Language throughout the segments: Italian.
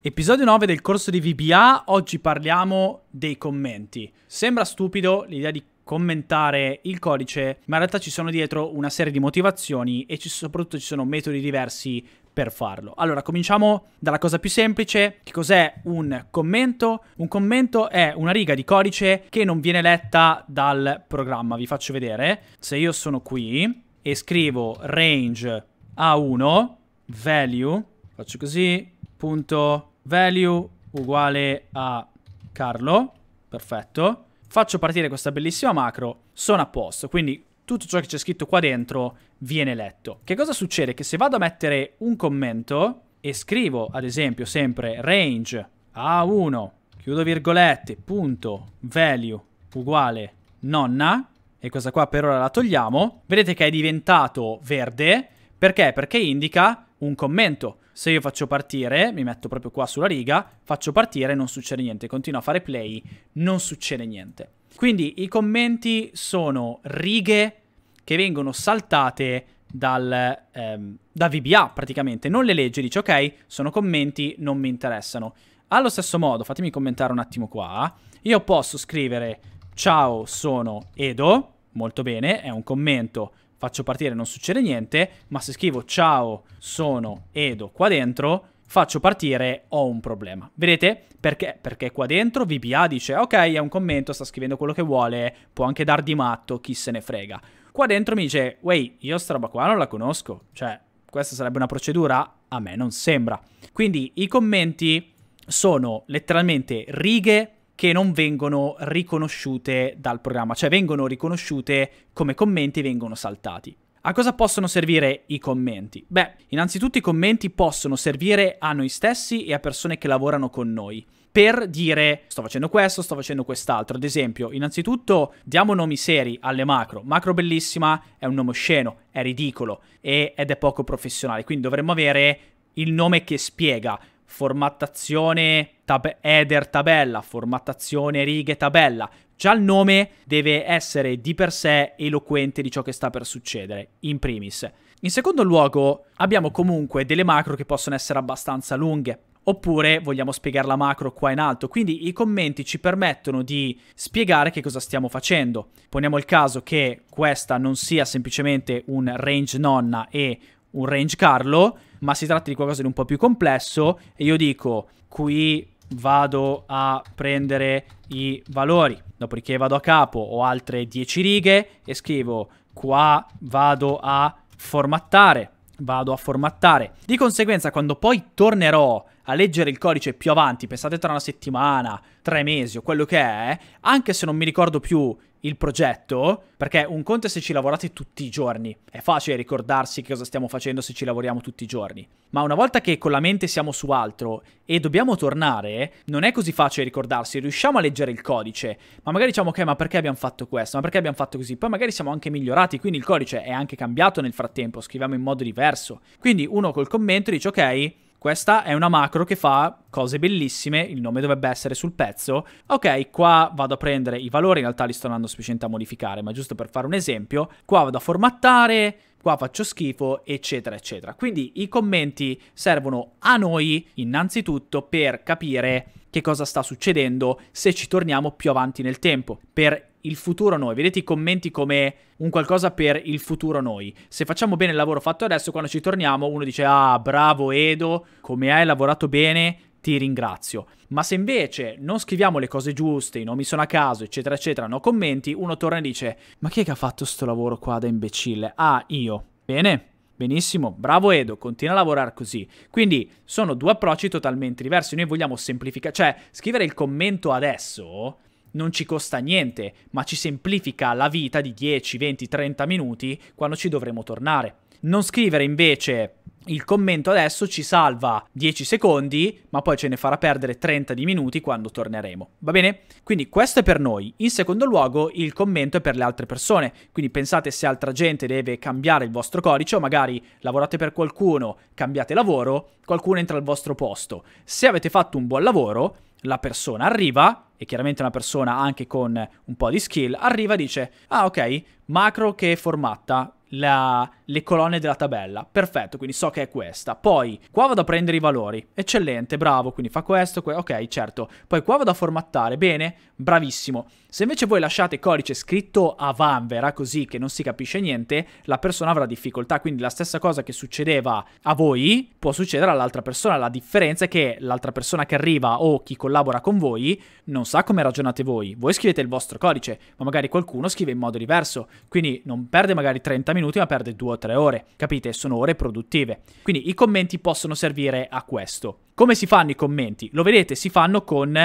Episodio 9 del corso di VBA, oggi parliamo dei commenti. Sembra stupido l'idea di commentare il codice, ma in realtà ci sono dietro una serie di motivazioni e ci, soprattutto ci sono metodi diversi per farlo. Allora, cominciamo dalla cosa più semplice, che cos'è un commento? Un commento è una riga di codice che non viene letta dal programma, vi faccio vedere. Se io sono qui e scrivo range A1, value, faccio così, punto value uguale a Carlo, perfetto. Faccio partire questa bellissima macro, sono a posto, quindi tutto ciò che c'è scritto qua dentro viene letto. Che cosa succede? Che se vado a mettere un commento e scrivo ad esempio sempre range A1, chiudo virgolette, punto, value uguale nonna, e questa qua per ora la togliamo, vedete che è diventato verde, perché? Perché indica un commento se io faccio partire, mi metto proprio qua sulla riga, faccio partire, non succede niente, continuo a fare play, non succede niente. Quindi i commenti sono righe che vengono saltate dal, ehm, da VBA praticamente, non le legge, dice ok, sono commenti, non mi interessano. Allo stesso modo, fatemi commentare un attimo qua, io posso scrivere ciao sono Edo, molto bene, è un commento faccio partire, non succede niente, ma se scrivo ciao, sono Edo qua dentro, faccio partire, ho un problema. Vedete? Perché? Perché qua dentro VBA dice, ok, è un commento, sta scrivendo quello che vuole, può anche dar di matto, chi se ne frega. Qua dentro mi dice, wey, io sta roba qua non la conosco, cioè, questa sarebbe una procedura? A me non sembra. Quindi i commenti sono letteralmente righe che non vengono riconosciute dal programma, cioè vengono riconosciute come commenti e vengono saltati. A cosa possono servire i commenti? Beh, innanzitutto i commenti possono servire a noi stessi e a persone che lavorano con noi per dire sto facendo questo, sto facendo quest'altro. Ad esempio, innanzitutto diamo nomi seri alle macro. Macro bellissima è un nome osceno, è ridicolo ed è poco professionale, quindi dovremmo avere il nome che spiega formattazione tab- header tabella, formattazione righe tabella. Già il nome deve essere di per sé eloquente di ciò che sta per succedere, in primis. In secondo luogo, abbiamo comunque delle macro che possono essere abbastanza lunghe oppure vogliamo spiegare la macro qua in alto. Quindi i commenti ci permettono di spiegare che cosa stiamo facendo. Poniamo il caso che questa non sia semplicemente un range nonna e un range Carlo, ma si tratta di qualcosa di un po' più complesso e io dico qui vado a prendere i valori, dopodiché vado a capo, ho altre 10 righe e scrivo qua vado a formattare, vado a formattare. Di conseguenza quando poi tornerò a leggere il codice più avanti, pensate tra una settimana, tre mesi o quello che è, anche se non mi ricordo più il progetto, perché un conto è se ci lavorate tutti i giorni, è facile ricordarsi che cosa stiamo facendo se ci lavoriamo tutti i giorni, ma una volta che con la mente siamo su altro e dobbiamo tornare, non è così facile ricordarsi, riusciamo a leggere il codice, ma magari diciamo ok ma perché abbiamo fatto questo, ma perché abbiamo fatto così, poi magari siamo anche migliorati, quindi il codice è anche cambiato nel frattempo, scriviamo in modo diverso, quindi uno col commento dice ok, questa è una macro che fa cose bellissime, il nome dovrebbe essere sul pezzo. Ok, qua vado a prendere i valori, in realtà li sto andando sufficiente a modificare, ma giusto per fare un esempio, qua vado a formattare, qua faccio schifo, eccetera, eccetera. Quindi i commenti servono a noi innanzitutto per capire che cosa sta succedendo se ci torniamo più avanti nel tempo, per il futuro noi. Vedete i commenti come un qualcosa per il futuro noi. Se facciamo bene il lavoro fatto adesso, quando ci torniamo, uno dice: Ah, bravo Edo, come hai lavorato bene. Ti ringrazio. Ma se invece non scriviamo le cose giuste, i nomi sono a caso, eccetera, eccetera, no commenti, uno torna e dice: Ma chi è che ha fatto sto lavoro qua da imbecille? Ah, io. Bene, Benissimo, bravo Edo, continua a lavorare così. Quindi sono due approcci totalmente diversi. Noi vogliamo semplificare, cioè scrivere il commento adesso non ci costa niente, ma ci semplifica la vita di 10, 20, 30 minuti quando ci dovremo tornare. Non scrivere invece il commento adesso ci salva 10 secondi, ma poi ce ne farà perdere 30 di minuti quando torneremo. Va bene? Quindi questo è per noi. In secondo luogo, il commento è per le altre persone. Quindi pensate se altra gente deve cambiare il vostro codice o magari lavorate per qualcuno, cambiate lavoro, qualcuno entra al vostro posto. Se avete fatto un buon lavoro, la persona arriva, e chiaramente una persona anche con un po' di skill, arriva e dice, ah ok, macro che formatta, la, le colonne della tabella. Perfetto, quindi so che che è questa. Poi, qua vado a prendere i valori. Eccellente, bravo, quindi fa questo, que ok, certo. Poi qua vado a formattare, bene, bravissimo. Se invece voi lasciate codice scritto a vanvera, così che non si capisce niente, la persona avrà difficoltà. Quindi la stessa cosa che succedeva a voi può succedere all'altra persona. La differenza è che l'altra persona che arriva o chi collabora con voi non sa come ragionate voi. Voi scrivete il vostro codice, ma magari qualcuno scrive in modo diverso. Quindi non perde magari 30 minuti, ma perde 2 o 3 ore. Capite? Sono ore produttive. Quindi i commenti possono servire a questo. Come si fanno i commenti? Lo vedete, si fanno con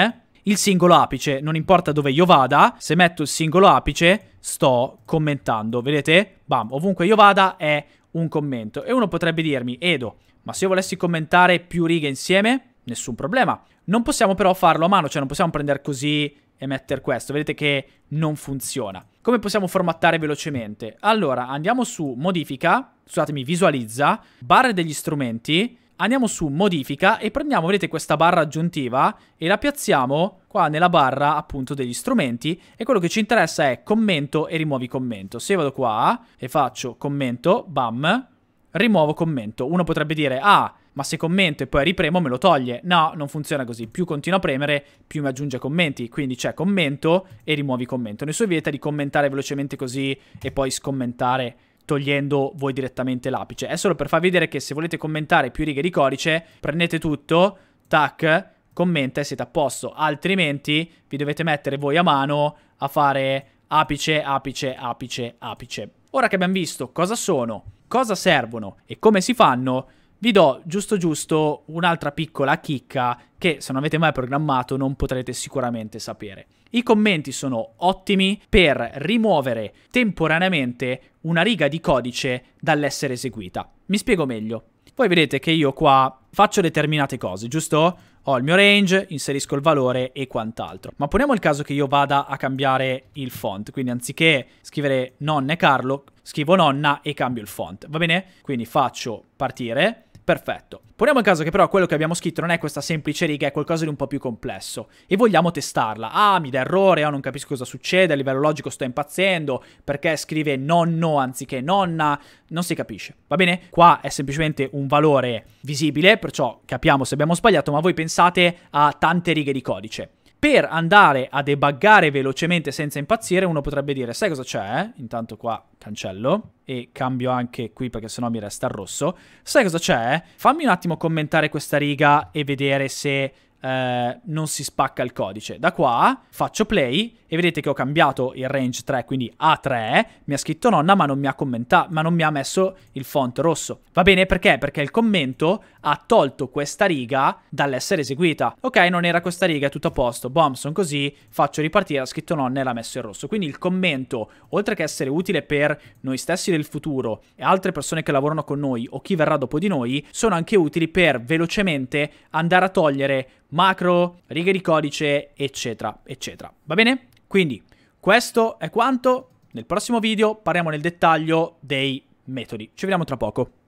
il singolo apice, non importa dove io vada, se metto il singolo apice sto commentando, vedete? Bam, ovunque io vada è un commento. E uno potrebbe dirmi, Edo, ma se io volessi commentare più righe insieme, nessun problema. Non possiamo però farlo a mano, cioè non possiamo prendere così e mettere questo, vedete che non funziona. Come possiamo formattare velocemente? Allora, andiamo su modifica, scusatemi, visualizza, barra degli strumenti, andiamo su modifica e prendiamo, vedete, questa barra aggiuntiva e la piazziamo qua nella barra appunto degli strumenti e quello che ci interessa è commento e rimuovi commento. Se vado qua e faccio commento, bam, rimuovo commento. Uno potrebbe dire, ah, ma se commento e poi ripremo me lo toglie. No, non funziona così. Più continuo a premere, più mi aggiunge commenti. Quindi c'è commento e rimuovi commento. Nessuno vieta di commentare velocemente così e poi scommentare togliendo voi direttamente l'apice. È solo per far vedere che se volete commentare più righe di codice, prendete tutto, tac, commenta e siete a posto. Altrimenti vi dovete mettere voi a mano a fare apice, apice, apice, apice. Ora che abbiamo visto cosa sono, cosa servono e come si fanno, vi do giusto giusto un'altra piccola chicca che se non avete mai programmato non potrete sicuramente sapere. I commenti sono ottimi per rimuovere temporaneamente una riga di codice dall'essere eseguita. Mi spiego meglio. Voi vedete che io qua faccio determinate cose, giusto? Ho il mio range, inserisco il valore e quant'altro. Ma poniamo il caso che io vada a cambiare il font, quindi anziché scrivere nonne Carlo, scrivo nonna e cambio il font, va bene? Quindi faccio partire, Perfetto. Poniamo in caso che però quello che abbiamo scritto non è questa semplice riga, è qualcosa di un po' più complesso. E vogliamo testarla. Ah, mi dà errore, oh, non capisco cosa succede, a livello logico sto impazzendo, perché scrive nonno anziché nonna, non si capisce. Va bene? Qua è semplicemente un valore visibile, perciò capiamo se abbiamo sbagliato, ma voi pensate a tante righe di codice per andare a debuggare velocemente senza impazzire, uno potrebbe dire, sai cosa c'è? Intanto qua cancello e cambio anche qui perché sennò mi resta il rosso. Sai cosa c'è? Fammi un attimo commentare questa riga e vedere se eh, non si spacca il codice. Da qua faccio play e vedete che ho cambiato il range 3, quindi a 3, mi ha scritto nonna ma non mi ha commentato, ma non mi ha messo il font rosso. Va bene perché? Perché il commento ha tolto questa riga dall'essere eseguita. Ok, non era questa riga, è tutto a posto, bom, sono così, faccio ripartire, ha scritto nonna e l'ha messo in rosso. Quindi il commento, oltre che essere utile per noi stessi del futuro e altre persone che lavorano con noi o chi verrà dopo di noi, sono anche utili per velocemente andare a togliere macro, righe di codice, eccetera, eccetera. Va bene? Quindi questo è quanto. Nel prossimo video parliamo nel dettaglio dei metodi. Ci vediamo tra poco.